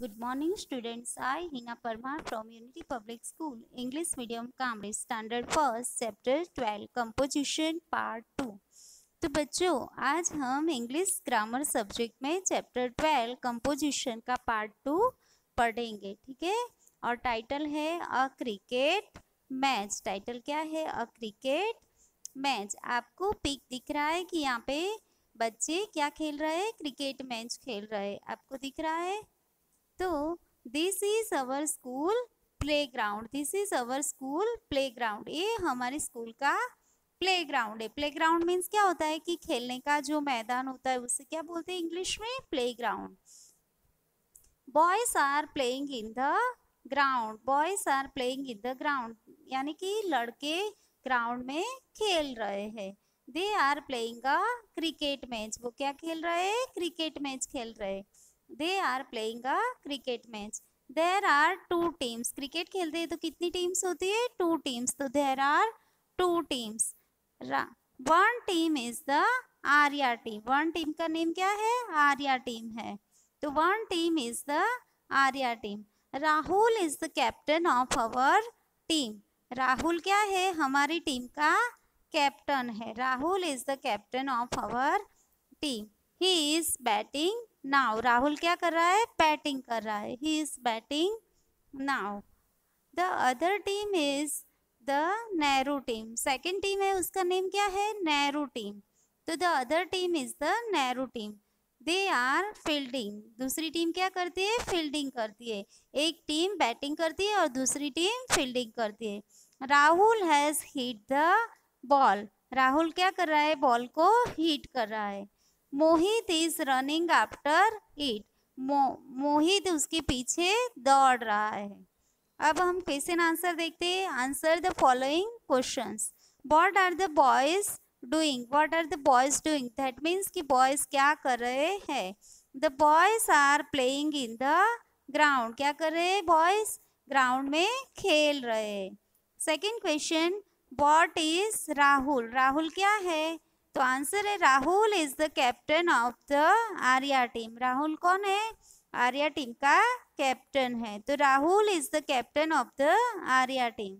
Good morning students I Hina Parmar from Unity Public School English medium Kamrej standard first chapter twelve composition part two तो बच्चों आज हम English grammar subject में chapter twelve composition का part two पढ़ेंगे ठीक है और टाइटल है अ क्रिकेट मैच टाइटल क्या है अ क्रिकेट मैच आपको पिक दिख रहा है कि यहाँ पे बच्चे क्या खेल रहे हैं क्रिकेट मैच खेल रहे हैं आपको दिख रहा है तो this is our school playground this is our school playground ये हमारे स्कूल का प्ले ग्राउंड है प्ले ग्राउंड मीन्स क्या होता है कि खेलने का जो मैदान होता है उसे क्या बोलते हैं इंग्लिश में playground boys are playing in the ground boys are playing in the ground यानी कि लड़के ग्राउंड में खेल रहे हैं they are playing a cricket match वो क्या खेल रहे हैं क्रिकेट मैच खेल रहे हैं they are playing a cricket match there are two teams cricket खेलते हैं तो कितनी टीम्स होती है टू टीम्स तो there are two teams one team is the Arya team one team का नेम क्या है आर्या टीम है तो one team is the Arya team Rahul is the captain of our team Rahul क्या है हमारी टीम का कैप्टन है Rahul is the captain of our team he is batting now Rahul क्या कर रहा है बैटिंग कर रहा है he is batting now the other team is the Nehru team second team है उसका नेम क्या है नेहरू टीम तो the other team is the Nehru team they are fielding दूसरी टीम क्या करती है फील्डिंग करती है एक टीम बैटिंग करती है और दूसरी टीम फील्डिंग करती है Rahul has hit the ball Rahul क्या कर रहा है बॉल को हीट कर रहा है Mohit is running after it Mohit उसके पीछे दौड़ रहा है अब हम क्वेश्चन आंसर देखते हैं answer the following question what are the boys doing what are the boys doing that means कि बॉयज क्या कर रहे हैं the boys are playing in the ground क्या कर रहे हैं बॉयज ग्राउंड में खेल रहे second question what is Rahul Rahul क्या है तो आंसर है Rahul is the captain of the Arya team Rahul कौन है आर्या टीम का कैप्टन है तो Rahul is the captain of the Arya team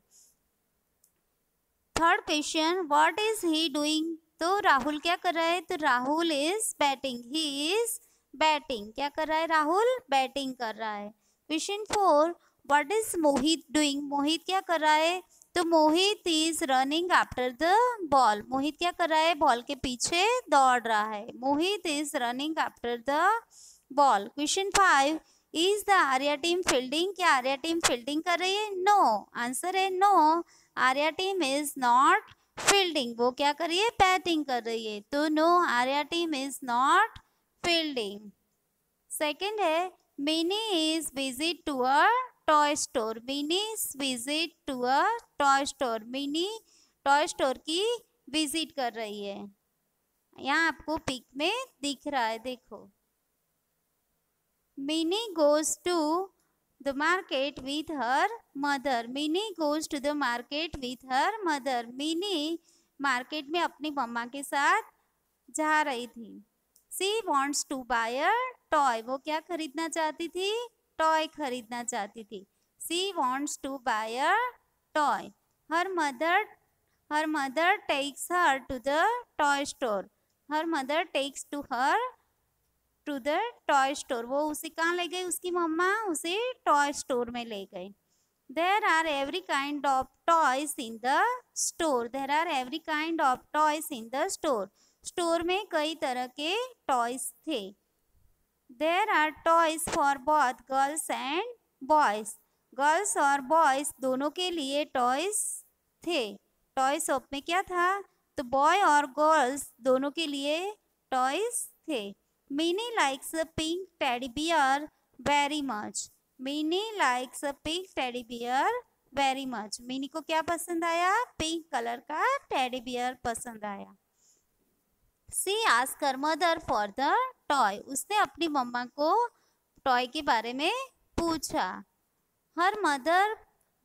third question what is he doing तो राहुल क्या कर रहा है तो Rahul is batting he is batting क्या कर रहा है राहुल बैटिंग कर रहा है question four what is Mohit doing Mohit क्या कर रहा है तो Mohit is running after the ball Mohit क्या कर रहा है बॉल के पीछे दौड़ रहा है Mohit is running after the ball question five is the Arya team fielding क्या आर्या टीम फील्डिंग कर रही है नो no. आंसर है no Arya team is not fielding वो क्या कर रही है बैटिंग कर रही है तो no Arya team is not fielding second है Mini is visit to a toy store Mini visit to a toy store Mini toy store की विजिट कर रही है यहाँ आपको पिक में दिख रहा है देखो Mini goes to the market with her mother Mini goes to the market with her mother Mini market में अपनी मम्मा के साथ जा रही थी she wants to buy a toy वो क्या खरीदना चाहती थी टॉय खरीदना चाहती थी she wants to buy a toy her mother her mother takes her to the toy store her mother takes to her to the toy store वो उसे कहाँ ले गई उसकी मम्मा उसे टॉय स्टोर में ले गई there are every kind of toys in the store there are every kind of toys in the store store में कई तरह के टॉयज थे there are toys for both girls and boys girls और boys दोनों के लिए टॉयज थे टॉय शॉप में क्या था तो बॉय और गर्ल्स दोनों के लिए टॉयज थे Mini likes a pink teddy bear very much Mini likes a pink teddy bear very much Mini को क्या पसंद आया पिंक कलर का टेडी बियर पसंद आया she ask her mother for the toy उसने अपनी मम्मा को टॉय के बारे में पूछा her mother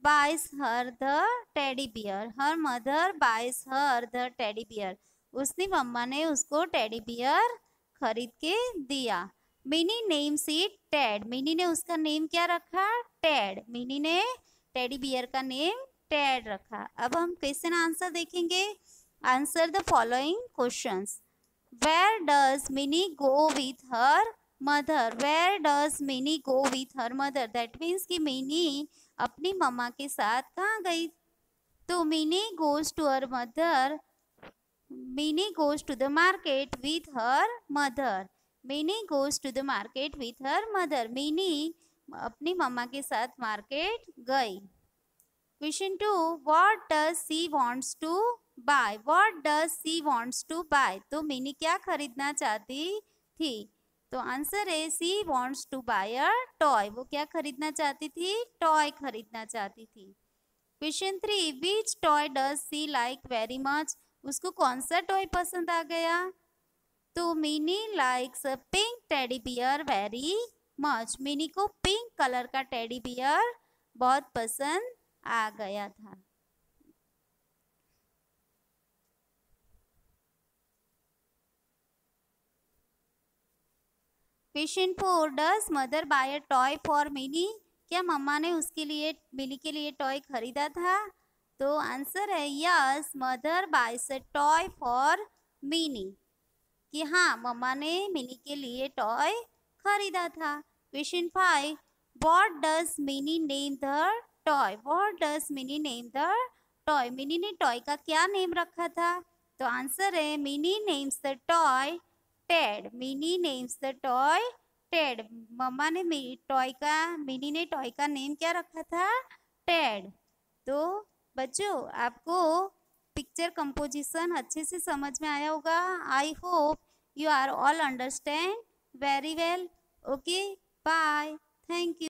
buys her the teddy bear her mother buys her the teddy beer उसकी मम्मा ने उसको टेडी बियर खरीद के दिया Mini name she Ted Mini ने उसका नेम क्या रखा टेड मिनी ने टेडी बियर का नेम टेड रखा अब हम क्वेश्चन आंसर देखेंगे answer the following questions where does minnie go with her mother where does minnie go with her mother that means कि मिनी अपनी मम्मा के साथ कहाँ गई तो Mini goes to her mother Mini goes to the market with her mother Mini goes to the market with her mother Mini अपनी मम्मा के साथ मार्केट गई question two what does she wants to buy what does she wants to buy तो मिनी क्या खरीदना चाहती थी तो आंसर है she wants to buy a toy वो क्या खरीदना चाहती थी टॉय खरीदना चाहती थी question three which toy does she like very much उसको कौन सा टॉय पसंद आ गया तो Mini likes pink teddy bear very much Mini को पिंक कलर का टेडी बियर बहुत पसंद आ गया था पेशेंट को orders mother buy a toy for Mini क्या मम्मा ने उसके लिए मिली के लिए टॉय खरीदा था तो आंसर है yes mother a toy for Mini कि हाँ मम्मा ने मिनी के लिए टॉय खरीदा था question five what does Mini name the toy what does Mini name the toy Mini ने टॉय का क्या नेम रखा था तो आंसर है Mini names the toy Ted Mini names the toy Ted मम्मा ने टॉय का मिनी ने टॉय का नेम क्या रखा था टेड तो बच्चों आपको पिक्चर कंपोजिशन अच्छे से समझ में आया होगा I hope you are all understand very well okay bye thank you